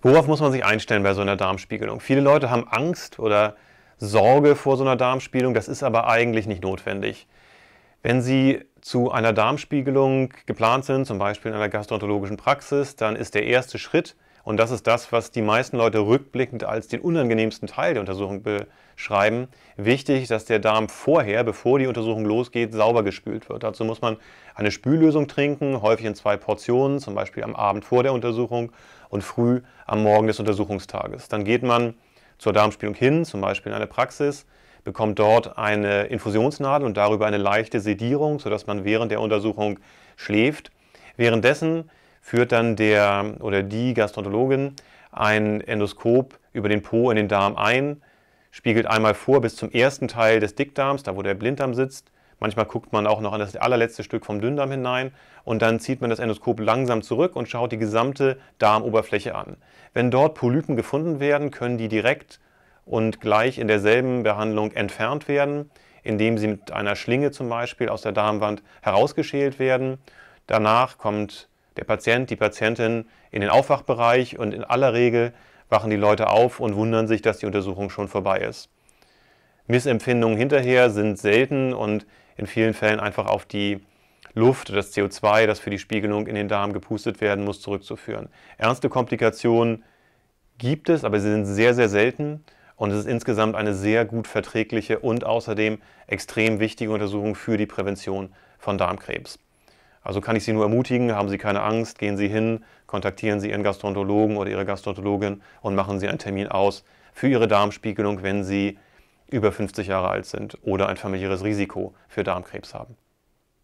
Worauf muss man sich einstellen bei so einer Darmspiegelung? Viele Leute haben Angst oder Sorge vor so einer Darmspiegelung, das ist aber eigentlich nicht notwendig. Wenn Sie zu einer Darmspiegelung geplant sind, zum Beispiel in einer gastroenterologischen Praxis, dann ist der erste Schritt, und das ist das, was die meisten Leute rückblickend als den unangenehmsten Teil der Untersuchung beschreiben. Wichtig, dass der Darm vorher, bevor die Untersuchung losgeht, sauber gespült wird. Dazu muss man eine Spüllösung trinken, häufig in zwei Portionen, zum Beispiel am Abend vor der Untersuchung und früh am Morgen des Untersuchungstages. Dann geht man zur Darmspülung hin, zum Beispiel in eine Praxis, bekommt dort eine Infusionsnadel und darüber eine leichte Sedierung, sodass man während der Untersuchung schläft. Währenddessen führt dann der oder die Gastroenterologin ein Endoskop über den Po in den Darm ein, spiegelt einmal vor bis zum ersten Teil des Dickdarms, da wo der Blinddarm sitzt. Manchmal guckt man auch noch an das allerletzte Stück vom Dünndarm hinein und dann zieht man das Endoskop langsam zurück und schaut die gesamte Darmoberfläche an. Wenn dort Polypen gefunden werden, können die direkt und gleich in derselben Behandlung entfernt werden, indem sie mit einer Schlinge zum Beispiel aus der Darmwand herausgeschält werden. Danach kommt der Patient, die Patientin in den Aufwachbereich und in aller Regel wachen die Leute auf und wundern sich, dass die Untersuchung schon vorbei ist. Missempfindungen hinterher sind selten und in vielen Fällen einfach auf die Luft, das CO2, das für die Spiegelung in den Darm gepustet werden muss, zurückzuführen. Ernste Komplikationen gibt es, aber sie sind sehr, sehr selten und es ist insgesamt eine sehr gut verträgliche und außerdem extrem wichtige Untersuchung für die Prävention von Darmkrebs. Also kann ich Sie nur ermutigen, haben Sie keine Angst, gehen Sie hin, kontaktieren Sie Ihren Gastroenterologen oder Ihre Gastroenterologin und machen Sie einen Termin aus für Ihre Darmspiegelung, wenn Sie über 50 Jahre alt sind oder ein familiäres Risiko für Darmkrebs haben.